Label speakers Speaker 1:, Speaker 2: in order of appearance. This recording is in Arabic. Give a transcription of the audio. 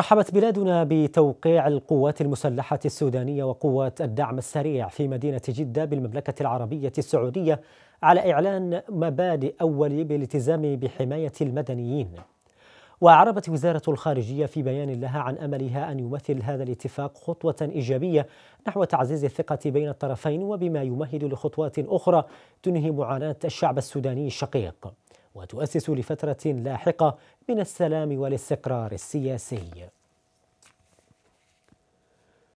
Speaker 1: رحبت بلادنا بتوقيع القوات المسلحة السودانية وقوات الدعم السريع في مدينة جدة بالمملكة العربية السعودية على إعلان مبادئ أول بالالتزام بحماية المدنيين وأعربت وزارة الخارجية في بيان لها عن أملها أن يمثل هذا الاتفاق خطوة إيجابية نحو تعزيز الثقة بين الطرفين وبما يمهد لخطوات أخرى تنهي معاناة الشعب السوداني الشقيق وتؤسس لفترة لاحقة من السلام والاستقرار السياسي